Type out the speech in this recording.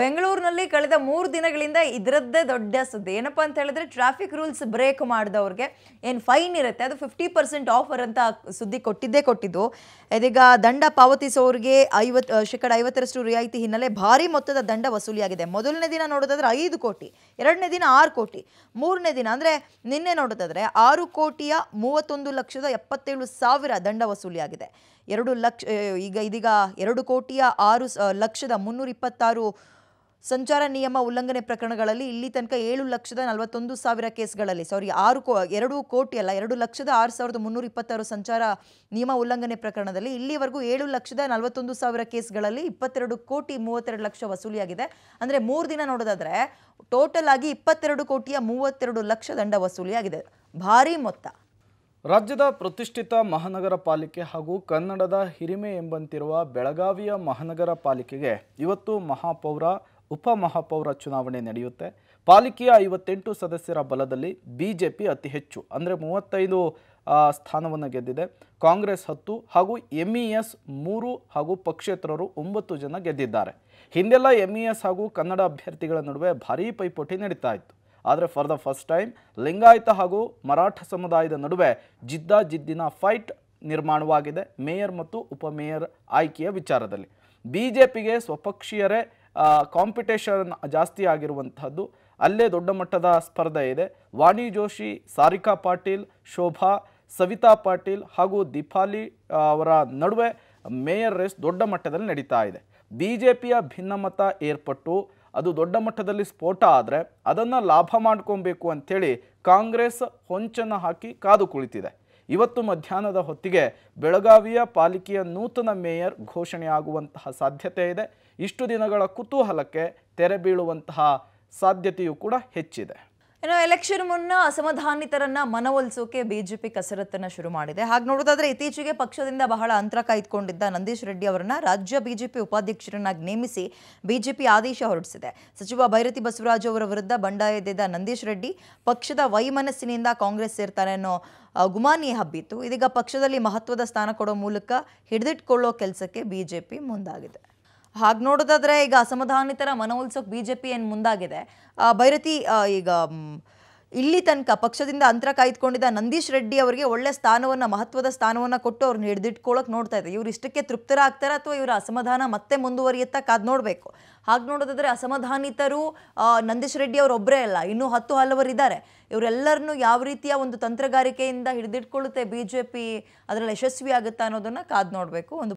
ಬೆಂಗಳೂರಿನಲ್ಲಿ ಕಳೆದ ಮೂರು ದಿನಗಳಿಂದ ಇದರದ್ದೇ ದೊಡ್ಡ ಸುದ್ದಿ ಏನಪ್ಪ ಅಂತ ಹೇಳಿದ್ರೆ ಟ್ರಾಫಿಕ್ ರೂಲ್ಸ್ ಬ್ರೇಕ್ ಮಾಡಿದವ್ರಿಗೆ ಏನು ಫೈನ್ ಇರುತ್ತೆ ಅದು ಫಿಫ್ಟಿ ಪರ್ಸೆಂಟ್ ಆಫರ್ ಅಂತ ಸುದ್ದಿ ಕೊಟ್ಟಿದ್ದೇ ಕೊಟ್ಟಿದ್ದು ಇದೀಗ ದಂಡ ಪಾವತಿಸೋರಿಗೆ ಐವತ್ತು ಶೇಕಡ ಐವತ್ತರಷ್ಟು ರಿಯಾಯಿತಿ ಹಿನ್ನೆಲೆ ಭಾರಿ ಮೊತ್ತದ ದಂಡ ವಸೂಲಿಯಾಗಿದೆ ಮೊದಲನೇ ದಿನ ನೋಡೋದಾದ್ರೆ ಐದು ಕೋಟಿ ಎರಡನೇ ದಿನ ಆರು ಕೋಟಿ ಮೂರನೇ ದಿನ ಅಂದರೆ ನಿನ್ನೆ ನೋಡೋದಾದ್ರೆ ಆರು ಕೋಟಿಯ ಮೂವತ್ತೊಂದು ಲಕ್ಷದ ಎಪ್ಪತ್ತೇಳು ಸಾವಿರ ದಂಡ ವಸೂಲಿಯಾಗಿದೆ ಎರಡು ಲಕ್ಷ ಈಗ ಇದೀಗ ಎರಡು ಕೋಟಿಯ ಆರು ಲಕ್ಷದ ಮುನ್ನೂರ ಇಪ್ಪತ್ತಾರು ಸಂಚಾರ ನಿಯಮ ಉಲ್ಲಂಘನೆ ಪ್ರಕರಣಗಳಲ್ಲಿ ಇಲ್ಲಿ ತನಕ ಏಳು ಲಕ್ಷದ ನಲವತ್ತೊಂದು ಸಾವಿರ ಕೇಸ್ಗಳಲ್ಲಿ ಸಾರಿ ಆರು ಕೋ ಎರಡು ಕೋಟಿ ಅಲ್ಲ ಎರಡು ಲಕ್ಷದ ಆರು ಸಾವಿರದ ಮುನ್ನೂರ ಇಪ್ಪತ್ತಾರು ಸಂಚಾರ ನಿಯಮ ಉಲ್ಲಂಘನೆ ಪ್ರಕರಣದಲ್ಲಿ ಇಲ್ಲಿವರೆಗೂ ಏಳು ಲಕ್ಷದ ನಲವತ್ತೊಂದು ಸಾವಿರ ಕೇಸ್ಗಳಲ್ಲಿ ಇಪ್ಪತ್ತೆರಡು ಕೋಟಿ ಮೂವತ್ತೆರಡು ಲಕ್ಷ ವಸೂಲಿಯಾಗಿದೆ ಅಂದರೆ ಮೂರು ದಿನ ನೋಡೋದಾದರೆ ಟೋಟಲ್ ಆಗಿ ಇಪ್ಪತ್ತೆರಡು ಕೋಟಿಯ ಮೂವತ್ತೆರಡು ಲಕ್ಷ ದಂಡ ವಸೂಲಿಯಾಗಿದೆ ಭಾರಿ ಮೊತ್ತ ರಾಜ್ಯದ ಪ್ರತಿಷ್ಠಿತ ಮಹಾನಗರ ಪಾಲಿಕೆ ಹಾಗೂ ಕನ್ನಡದ ಹಿರಿಮೆ ಎಂಬಂತಿರುವ ಬೆಳಗಾವಿಯ ಮಹಾನಗರ ಪಾಲಿಕೆಗೆ ಇವತ್ತು ಮಹಾಪೌರ ಉಪಮಹಾಪೌರ ಚುನಾವಣೆ ನಡೆಯುತ್ತೆ ಪಾಲಿಕೆಯ ಐವತ್ತೆಂಟು ಸದಸ್ಯರ ಬಲದಲ್ಲಿ ಬಿ ಜೆ ಪಿ ಅತಿ ಹೆಚ್ಚು ಅಂದರೆ ಮೂವತ್ತೈದು ಸ್ಥಾನವನ್ನು ಗೆದ್ದಿದೆ ಕಾಂಗ್ರೆಸ್ ಹತ್ತು ಹಾಗೂ ಇ ಎಸ್ e ಮೂರು ಹಾಗೂ ಪಕ್ಷೇತರರು ಒಂಬತ್ತು ಜನ ಗೆದ್ದಿದ್ದಾರೆ ಹಿಂದೆಲ್ಲ ಇ ಎಸ್ e ಹಾಗೂ ಕನ್ನಡ ಅಭ್ಯರ್ಥಿಗಳ ನಡುವೆ ಭಾರೀ ಪೈಪೋಟಿ ನಡೀತಾ ಇತ್ತು ಆದರೆ for the first time Lingayat ಹಾಗೂ ಮರಾಠ ಸಮುದಾಯದ ನಡುವೆ ಜಿದ್ದಾಜಿದ್ದಿನ ಜಿದ್ದಿನ ಫೈಟ್ ನಿರ್ಮಾಣವಾಗಿದೆ ಮೇಯರ್ ಮತ್ತು ಉಪಮೇಯರ್ ಆಯ್ಕೆಯ ವಿಚಾರದಲ್ಲಿ ಬಿ ಜೆ ಪಿಗೆ ಸ್ವಪಕ್ಷೀಯರೇ ಕಾಂಪಿಟೇಷನ್ ಜಾಸ್ತಿ ಆಗಿರುವಂತಹದ್ದು ಅಲ್ಲೇ ದೊಡ್ಡ ಮಟ್ಟದ ಸ್ಪರ್ಧೆ ಇದೆ ವಾಣಿ ಜೋಶಿ ಸಾರಿಕಾ ಪಾಟೀಲ್ ಶೋಭಾ ಸವಿತಾ ಪಾಟೀಲ್ ಹಾಗೂ ದೀಪಾಲಿ ಅವರ ನಡುವೆ ಮೇಯರ್ ರೇಸ್ ದೊಡ್ಡ ಮಟ್ಟದಲ್ಲಿ ನಡೀತಾ ಇದೆ ಬಿ ಜೆ ಪಿಯ ಭಿನ್ನಮತ ಏರ್ಪಟ್ಟು ಅದು ದೊಡ್ಡ ಮಟ್ಟದಲ್ಲಿ ಸ್ಫೋಟ ಆದರೆ ಅದನ್ನು ಲಾಭ ಮಾಡ್ಕೊಬೇಕು ಅಂಥೇಳಿ ಕಾಂಗ್ರೆಸ್ ಹೊಂಚನ್ನು ಹಾಕಿ ಕಾದು ಕುಳಿತಿದೆ ಇವತ್ತು ಮಧ್ಯಾಹ್ನದ ಹೊತ್ತಿಗೆ ಬೆಳಗಾವಿಯ ಪಾಲಿಕೆಯ ನೂತನ ಮೇಯರ್ ಘೋಷಣೆಯಾಗುವಂತಹ ಸಾಧ್ಯತೆ ಇದೆ ಇಷ್ಟು ದಿನಗಳ ಕುತೂಹಲಕ್ಕೆ ತೆರೆ ಬೀಳುವಂತಹ ಸಾಧ್ಯತೆಯೂ ಕೂಡ ಹೆಚ್ಚಿದೆ ಏನೋ ಎಲೆಕ್ಷನ್ ಮುನ್ನ ಅಸಮಾಧಾನಿತರನ್ನ ಮನವೊಲಿಸೋಕೆ ಬಿಜೆಪಿ ಕಸರತ್ತನ್ನ ಶುರು ಮಾಡಿದೆ ಹಾಗೆ ನೋಡೋದಾದ್ರೆ ಇತ್ತೀಚೆಗೆ ಪಕ್ಷದಿಂದ ಬಹಳ ಅಂತರ ಕಾಯ್ದುಕೊಂಡಿದ್ದ ನಂದೀಶ್ ರೆಡ್ಡಿ ಅವರನ್ನ ರಾಜ್ಯ ಬಿಜೆಪಿ ಉಪಾಧ್ಯಕ್ಷರನ್ನಾಗಿ ನೇಮಿಸಿ ಬಿಜೆಪಿ ಆದೇಶ ಹೊರಡಿಸಿದೆ ಸಚಿವ ಭೈರತಿ ಬಸವರಾಜ್ ಅವರ ವಿರುದ್ಧ ಬಂಡಾಯದಿದ್ದ ನಂದೀಶ್ ರೆಡ್ಡಿ ಪಕ್ಷದ ವೈಮನಸ್ಸಿನಿಂದ ಕಾಂಗ್ರೆಸ್ ಸೇರ್ತಾರೆ ಅನ್ನೋ ಗುಮಾನಿ ಹಬ್ಬಿತ್ತು ಇದೀಗ ಪಕ್ಷದಲ್ಲಿ ಮಹತ್ವದ ಸ್ಥಾನ ಕೊಡೋ ಮೂಲಕ ಹಿಡಿದಿಟ್ಕೊಳ್ಳೋ ಕೆಲಸಕ್ಕೆ ಬಿಜೆಪಿ ಮುಂದಾಗಿದೆ ಹಾಗೆ ನೋಡೋದಾದ್ರೆ ಈಗ ಅಸಮಾಧಾನಿತರ ಮನವೊಲಿಸೋಕೆ ಬಿಜೆಪಿ ಜೆ ಪಿ ಏನು ಮುಂದಾಗಿದೆ ಭೈರತಿ ಈಗ ಇಲ್ಲಿ ತನಕ ಪಕ್ಷದಿಂದ ಅಂತರ ಕಾಯ್ದುಕೊಂಡಿದ್ದ ನಂದೀಶ್ ರೆಡ್ಡಿ ಅವರಿಗೆ ಒಳ್ಳೆ ಸ್ಥಾನವನ್ನ ಮಹತ್ವದ ಸ್ಥಾನವನ್ನ ಕೊಟ್ಟು ಅವ್ರನ್ನ ಹಿಡಿದಿಟ್ಕೊಳ್ಳೋಕೆ ನೋಡ್ತಾ ಇದೆ ಇವ್ರು ಇಷ್ಟಕ್ಕೆ ತೃಪ್ತರಾಗ್ತಾರೆ ಅಥವಾ ಇವರ ಅಸಮಾಧಾನ ಮತ್ತೆ ಮುಂದುವರಿಯುತ್ತಾ ಕಾದ್ ನೋಡಬೇಕು ಹಾಗೆ ನೋಡೋದಾದ್ರೆ ಅಸಮಾಧಾನಿತರು ನಂದೀಶ್ ರೆಡ್ಡಿ ಅವರೊಬ್ಬರೇ ಅಲ್ಲ ಇನ್ನೂ ಹತ್ತು ಹಲವರಿದ್ದಾರೆ ಇವರೆಲ್ಲರನ್ನು ಯಾವ ರೀತಿಯ ಒಂದು ತಂತ್ರಗಾರಿಕೆಯಿಂದ ಹಿಡಿದಿಟ್ಕೊಳ್ಳುತ್ತೆ ಬಿ ಜೆ ಪಿ ಅದರಲ್ಲಿ ಯಶಸ್ವಿ ಆಗುತ್ತಾ ಅನ್ನೋದನ್ನ ಕಾದ್ ನೋಡಬೇಕು ಒಂದು